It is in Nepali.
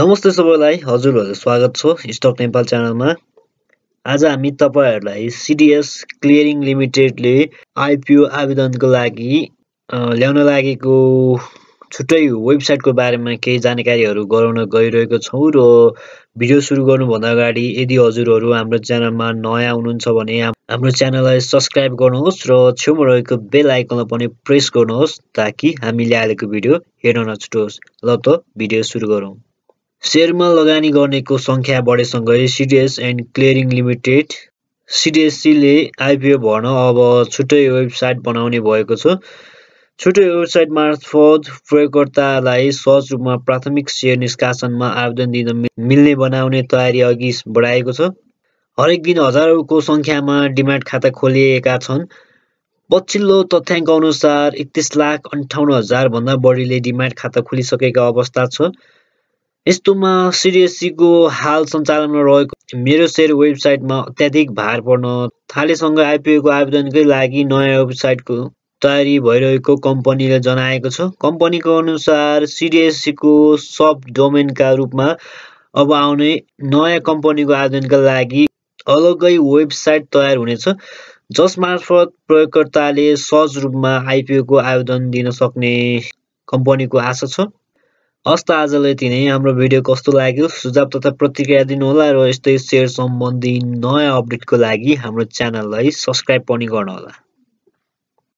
नमस्ते सबैलाई हजुरहरू स्वागत छ स्टक नेपाल च्यानलमा आज हामी तपाईँहरूलाई सिडिएस क्लियरिङ लिमिटेडले आइपिओ आवेदनको लागि ल्याउन लागेको छुट्टै वेबसाइटको बारेमा केही जानकारीहरू गराउन गइरहेको छौँ र भिडियो सुरु गर्नुभन्दा अगाडि यदि हजुरहरू हाम्रो च्यानलमा नयाँ हुनुहुन्छ भने हाम्रो च्यानललाई सब्सक्राइब गर्नुहोस् र छेउमा रहेको बेल आइकनलाई पनि प्रेस गर्नुहोस् ताकि हामीले हालेको भिडियो हेर्न नछुटोस् ल त भिडियो सुरु गरौँ सेयरमा लगानी गर्नेको सङ्ख्या बढेसँगै सिडिएस एन्ड क्लियरिङ लिमिटेड सिडिएससीले आइपिओ भर्न अब छुट्टै वेबसाइट बनाउने भएको छ छुट्टै वेबसाइट मार्फत प्रयोगकर्तालाई सहज रूपमा प्राथमिक सेयर निष्कासनमा आवेदन दिन मिल्ने बनाउने तयारी अघि बढाएको छ हरेक दिन हजारौँको सङ्ख्यामा डिमान्ड खाता खोलिएका छन् पछिल्लो तथ्याङ्क अनुसार एकतिस लाख अन्ठाउन्न हजारभन्दा बढीले डिमान्ड खाता खोलिसकेका अवस्था छ यस्तोमा सिडिएससीको हाल सञ्चालनमा रहेको मेरो सेयर वेबसाइटमा अत्याधिक भार पर्न थालेसँग आइपिएको आवेदनकै लागि नयाँ वेबसाइटको तयारी भइरहेको कम्पनीले जनाएको छ कम्पनीको अनुसार सिडिएससीको सब डोमेनका रूपमा अब आउने नयाँ कम्पनीको आवेदनका लागि अलग्गै वेबसाइट तयार हुनेछ जसमार्फत प्रयोगकर्ताले सहज रूपमा आइपिओको आवेदन दिन सक्ने कम्पनीको आशा छ हस् त आजलाई यति नै हाम्रो भिडियो कस्तो लाग्यो सुझाव तथा प्रतिक्रिया दिनुहोला र यस्तै सेयर सम्बन्धी नयाँ अपडेटको लागि हाम्रो च्यानललाई सब्सक्राइब पनि गर्नुहोला